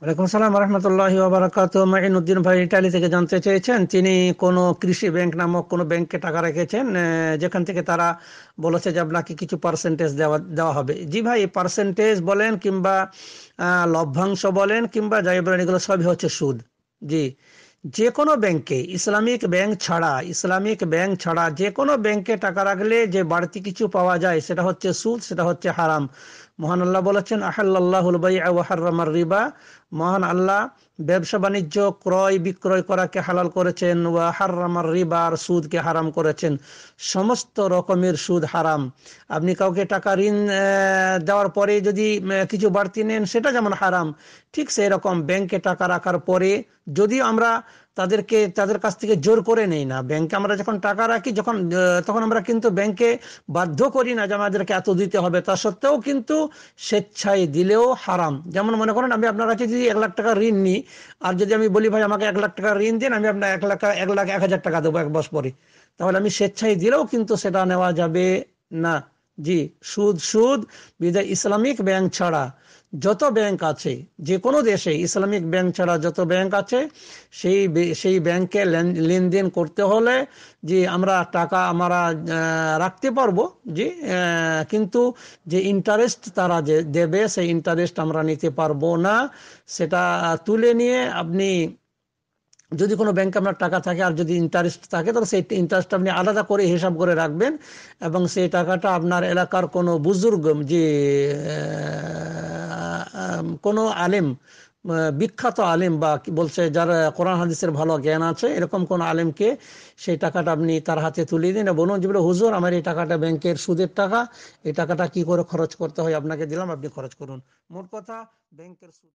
ওয়ালাইকুম সালাম রহমতুল্লাহ ওবরাকাত মাইনুদ্দিন ভাই ইটালি থেকে জানতে চেয়েছেন তিনি কোনো কৃষি ব্যাংক নামক কোনো ব্যাংকে টাকা রেখেছেন যেখান থেকে তারা বলেছে যে আপনাকে কিছু পার্সেন্টেজ দেওয়া দেওয়া হবে জি ভাই পার্সেন্টেজ বলেন কিংবা লভ্যাংশ বলেন কিংবা যাই বলেন এগুলো সবই হচ্ছে সুদ জি যে কোনো ব্যাংকে ইসলামিক ব্যাংক ছাড়া ইসলামিক ব্যাংক ছাড়া যে কোনো ব্যাংকে টাকা রাখলে যে বাড়তি কিছু পাওয়া যায় সেটা হচ্ছে সুদ সেটা হচ্ছে হারাম মহান আল্লাহ বলেছেন আহাল্লাহুল ওয়াহার রিবা মহান আল্লাহ ব্যবসা বাণিজ্য ক্রয় বিক্রয় করাকে হালাল করেছেন ওয়াহার রিবা রিবার সুদকে হারাম করেছেন সমস্ত রকমের সুদ হারাম আপনি কাউকে টাকা ঋণ দেওয়ার পরে যদি কিছু বাড়তি নেন সেটা যেমন হারাম ঠিক সেই রকম ব্যাংকে টাকা রাখার পরে যদিও আমরা তাদেরকে তাদের কাছ থেকে জোর করে নেই না ব্যাংকে আমরা যখন টাকা রাখি যখন তখন আমরা কিন্তু ব্যাংকে বাধ্য করি না যে আমাদেরকে এত দিতে হবে তা সত্ত্বেও কিন্তু স্বেচ্ছায় দিলেও হারাম যেমন মনে করেন আমি আপনার কাছে যদি এক লাখ টাকা ঋণ নিই আর যদি আমি বলি ভাই আমাকে এক লাখ টাকা ঋণ দিন আমি আপনার এক লাখ এক লাখ এক হাজার টাকা দেবো এক বছর পরে তাহলে আমি স্বেচ্ছায় দিলেও কিন্তু সেটা নেওয়া যাবে না জি সুদ সুদ বিদায় ইসলামিক ব্যাংক ছাড়া যত ব্যাংক আছে যে কোনো দেশে ইসলামিক ব্যাংক ছাড়া যত ব্যাংক আছে সেই সেই ব্যাংকে লেনদেন করতে হলে যে আমরা টাকা আমরা রাখতে পারবো যে কিন্তু যে ইন্টারেস্ট তারা যে দেবে সেই ইন্টারেস্ট আমরা নিতে পারবো না সেটা তুলে নিয়ে আপনি যদি কোনো ব্যাংকে আপনার টাকা থাকে আর যদি ইন্টারেস্ট থাকে তাহলে সেই ইন্টারেস্টটা আপনি আলাদা করে হিসাব করে রাখবেন এবং সেই টাকাটা আপনার এলাকার কোনো বুজুর্গ যে কোনো আলেম বিখ্যাত আলেম বা কি বলছে যার কোরআন হাদিসের ভালো জ্ঞান আছে এরকম কোন আলেমকে সেই টাকাটা আপনি তার হাতে তুলে দিন বলুন যে হুজুর আমার এই টাকাটা ব্যাংকের সুদের টাকা এই টাকাটা কি করে খরচ করতে হয় আপনাকে দিলাম আপনি খরচ করুন মোট কথা ব্যাংকের সুদ